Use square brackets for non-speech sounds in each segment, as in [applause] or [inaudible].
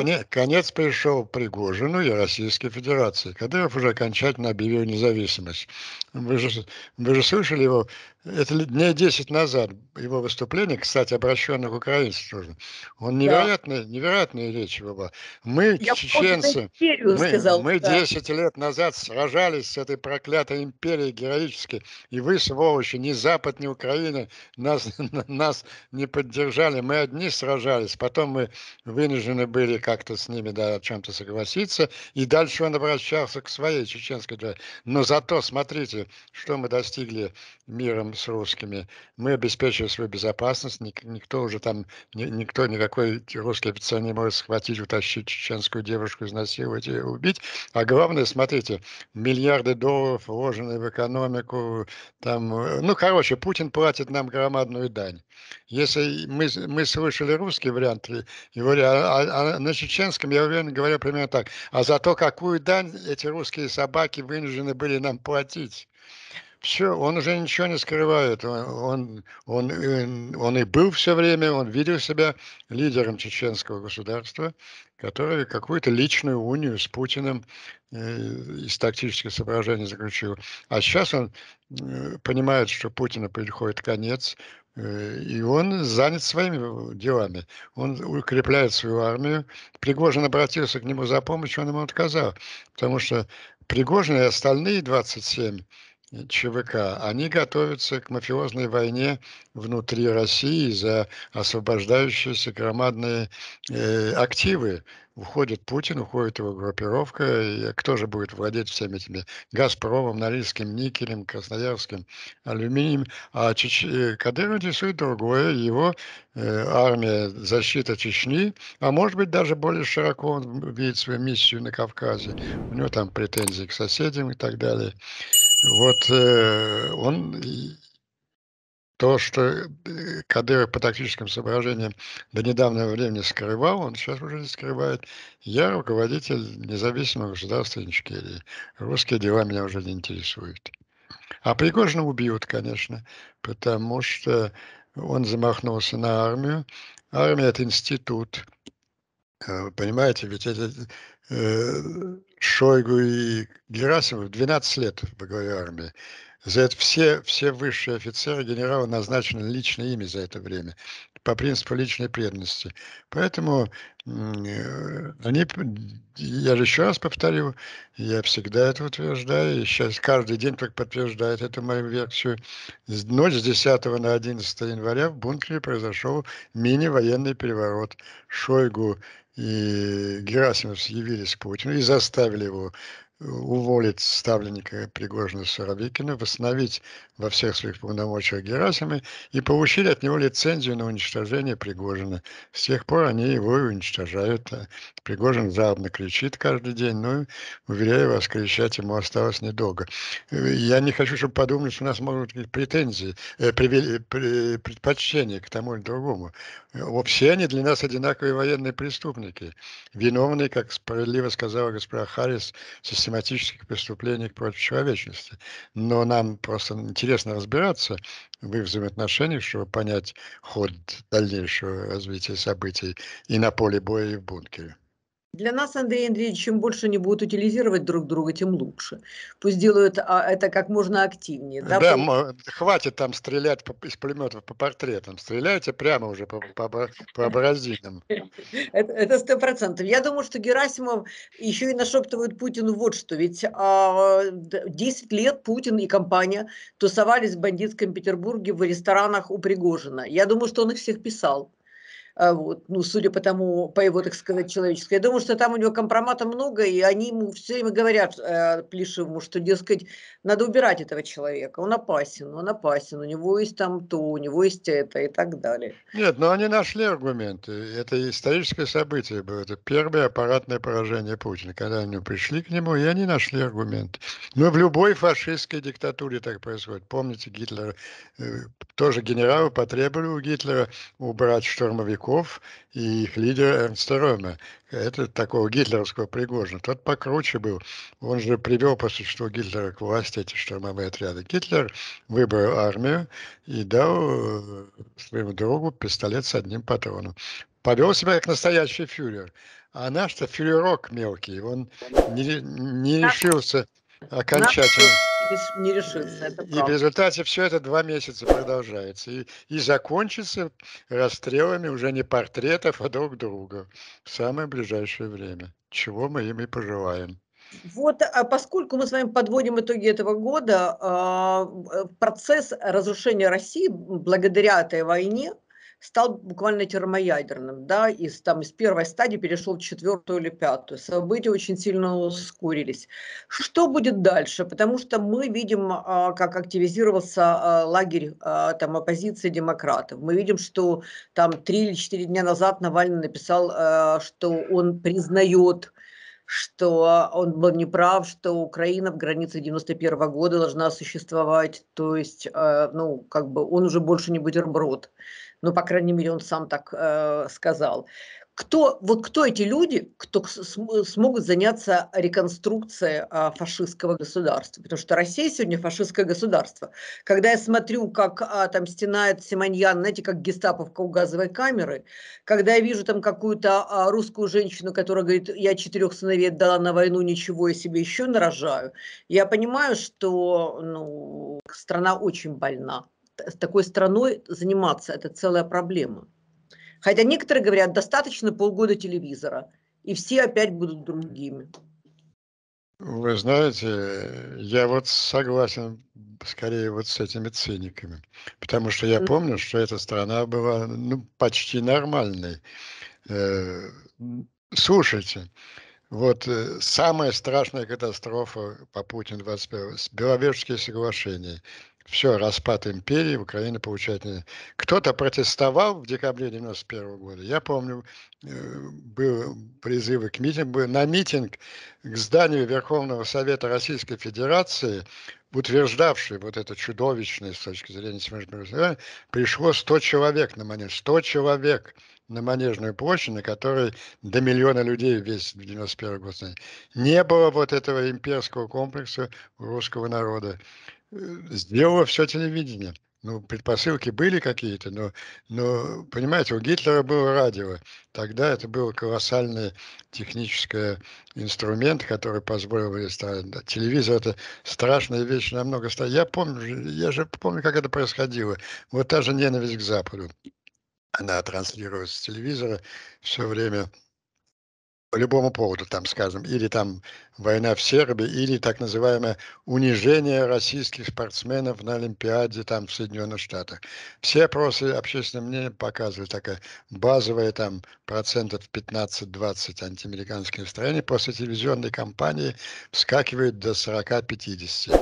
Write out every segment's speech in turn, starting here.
конец, конец пришел Пригожину и Российской Федерации, Кадыров уже окончательно объявил независимость. Вы же, вы же слышали его это дней 10 назад его выступление, кстати, обращенное к украинцам тоже. Он невероятная, да. невероятная речь была. Мы, Я чеченцы, мы, сказал, мы да. 10 лет назад сражались с этой проклятой империей героически, и вы, сволочи, ни Запад, ни Украина нас, [laughs] нас не поддержали. Мы одни сражались, потом мы вынуждены были как-то с ними да, о чем-то согласиться, и дальше он обращался к своей чеченской державе. Но зато, смотрите, что мы достигли миром с русскими. Мы обеспечиваем свою безопасность, ник- никто уже там, ни- никто, никакой русский офицер не может схватить, утащить чеченскую девушку, изнасиловать и убить. А главное, смотрите, миллиарды долларов вложены в экономику, там, э, ну, короче, Путин платит нам громадную дань. Если мы, мы слышали русский вариант, его, а, а, а, на чеченском, я уверен, говорил примерно так, а за то, какую дань эти русские собаки вынуждены были нам платить все, он уже ничего не скрывает. Он, он, он, он и был все время, он видел себя лидером чеченского государства, который какую-то личную унию с Путиным э, из тактических соображений заключил. А сейчас он э, понимает, что Путина приходит конец, э, и он занят своими делами. Он укрепляет свою армию. Пригожин обратился к нему за помощью, он ему отказал, потому что Пригожин и остальные 27 ЧВК, они готовятся к мафиозной войне внутри России за освобождающиеся громадные э, активы. Уходит Путин, уходит его группировка. И кто же будет владеть всеми этими Газпромом, Норильским, Никелем, Красноярским, Алюминием? А Чеч... Э, Кадырова интересует другое. Его э, армия защита Чечни, а может быть даже более широко он видит свою миссию на Кавказе. У него там претензии к соседям и так далее. Вот э, он то, что э, Кадыров по тактическим соображениям до недавнего времени скрывал, он сейчас уже не скрывает. Я руководитель независимого государства Ичкерии. Русские дела меня уже не интересуют. А Пригожина убьют, конечно, потому что он замахнулся на армию. Армия – это институт. Э, понимаете, ведь это Э, Шойгу и Герасимов 12 лет во главе армии. За это все, все высшие офицеры генералы назначены лично ими за это время по принципу личной преданности. Поэтому э, они, я же еще раз повторю, я всегда это утверждаю, и сейчас каждый день только подтверждает эту мою версию. Ночь с 10 на 11 января в бункере произошел мини-военный переворот. Шойгу и Герасимов явились к Путину и заставили его уволить ставленника Пригожина Суровикина, восстановить во всех своих полномочиях Герасима и получили от него лицензию на уничтожение Пригожина. С тех пор они его и уничтожают. Пригожин жалобно кричит каждый день, но, уверяю вас, кричать ему осталось недолго. Я не хочу, чтобы подумали, что у нас могут быть претензии, э, предпочтения к тому или другому. Все они для нас одинаковые военные преступники, виновные, как справедливо сказала госпожа Харрис, систематически систематических преступлений против человечности. Но нам просто интересно разбираться в их взаимоотношениях, чтобы понять ход дальнейшего развития событий и на поле боя, и в бункере. Для нас, Андрей Андреевич, чем больше они будут утилизировать друг друга, тем лучше. Пусть делают а, это как можно активнее. Да, да хватит там стрелять из пулеметов по портретам. Стреляйте прямо уже по, по, по абразинам. Это сто процентов. Я думаю, что Герасимов еще и нашептывает Путину вот что. Ведь а, 10 лет Путин и компания тусовались в бандитском Петербурге в ресторанах у Пригожина. Я думаю, что он их всех писал. А, вот, ну, судя по тому, по его, так сказать, человеческой. Я думаю, что там у него компромата много, и они ему все время говорят э, Плешеву, что, дескать, надо убирать этого человека, он опасен, он опасен, у него есть там то, у него есть это и так далее. Нет, но они нашли аргументы, это историческое событие было, это первое аппаратное поражение Путина, когда они пришли к нему, и они нашли аргументы. Но в любой фашистской диктатуре так происходит. Помните, Гитлер, э, тоже генералы потребовали у Гитлера убрать штурмовиков, Сурков и их лидер Эрнста Рёме. Это такого гитлеровского Пригожина. Тот покруче был. Он же привел по существу Гитлера к власти эти штурмовые отряды. Гитлер выбрал армию и дал э, своему другу пистолет с одним патроном. Повел себя как настоящий фюрер. А наш-то фюрерок мелкий. Он не, не решился окончательно не, не решится. Это и, в результате все это два месяца продолжается. И, и закончится расстрелами уже не портретов, а друг друга в самое ближайшее время, чего мы им и пожелаем. Вот, а поскольку мы с вами подводим итоги этого года, а, э, процесс разрушения России благодаря этой войне – стал буквально термоядерным, да, из, там, из первой стадии перешел в четвертую или пятую. События очень сильно ускорились. Что будет дальше? Потому что мы видим, а, как активизировался а, лагерь а, там, оппозиции демократов. Мы видим, что там три или четыре дня назад Навальный написал, что он признает что он был неправ, что Украина в границе 91 -го года должна существовать, то есть, э, ну, как бы он уже больше не бутерброд, ну, по крайней мере, он сам так э, сказал кто, вот кто эти люди, кто смогут заняться реконструкцией а, фашистского государства? Потому что Россия сегодня фашистское государство. Когда я смотрю, как а, там стенает Симоньян, знаете, как гестаповка у газовой камеры, когда я вижу там какую-то а, русскую женщину, которая говорит, я четырех сыновей дала на войну, ничего, я себе еще нарожаю, я понимаю, что ну, страна очень больна. С такой страной заниматься – это целая проблема. Хотя некоторые говорят, достаточно полгода телевизора, и все опять будут другими. Вы знаете, я вот согласен скорее вот с этими циниками, потому что я помню, что эта страна была ну, почти нормальной. Э, слушайте, вот э, самая страшная катастрофа по Путину 21 Беловежские соглашения. Все, распад империи, Украина получает... Кто-то протестовал в декабре 91 года. Я помню, э, были призывы к митингу. На митинг к зданию Верховного Совета Российской Федерации утверждавший вот это чудовищное с точки зрения смешанного пришло 100 человек на манеж. 100 человек на Манежную площадь, на которой до миллиона людей весь 91 год. Не было вот этого имперского комплекса русского народа. Э, сделало все телевидение. Ну, предпосылки были какие-то, но, но, понимаете, у Гитлера было радио. Тогда это был колоссальный технический инструмент, который позволил представить. Телевизор – это страшная вещь, намного страшнее. Я помню, я же помню, как это происходило. Вот та же ненависть к Западу. Она транслировалась с телевизора все время – по любому поводу, там, скажем, или там война в Сербии, или так называемое унижение российских спортсменов на Олимпиаде там в Соединенных Штатах. Все опросы общественного мнения показывают такая базовая там процентов 15-20 антиамериканские настроения после телевизионной кампании вскакивает до 40-50.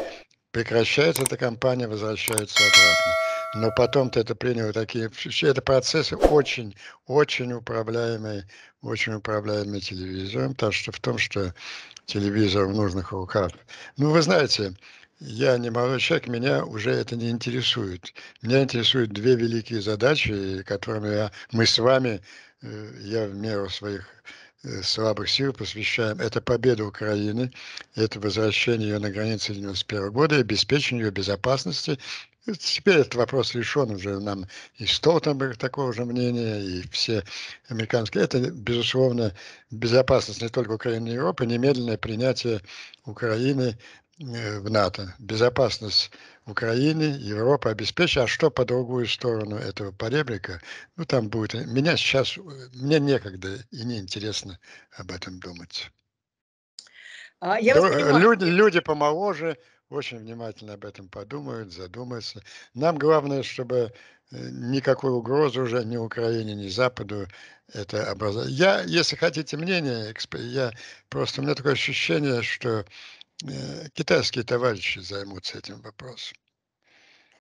Прекращается эта кампания, возвращается обратно но потом ты это принял такие... Это процессы очень, очень управляемые, очень управляемые телевизором, так что в том, что телевизор в нужных руках. Ну, вы знаете, я не молодой человек, меня уже это не интересует. Меня интересуют две великие задачи, которыми я, мы с вами, э, я в меру своих Э, слабых сил посвящаем. Это победа Украины, это возвращение ее на границы 91 года обеспечение ее безопасности. Теперь этот вопрос решен уже нам и Столтенберг такого же мнения, и все американские. Это, безусловно, безопасность не только Украины и Европы, немедленное принятие Украины Э, в НАТО, безопасность Украины, Европа обеспечена. а что по другую сторону этого поребрика, ну там будет, меня сейчас, э, мне некогда и не интересно об этом думать. А, я Дру, э, люди, люди помоложе очень внимательно об этом подумают, задумаются. Нам главное, чтобы никакой угрозы уже ни Украине, ни Западу это образовать. Я, если хотите мнение, я просто, у меня такое ощущение, что Э, китайские товарищи займутся этим вопросом.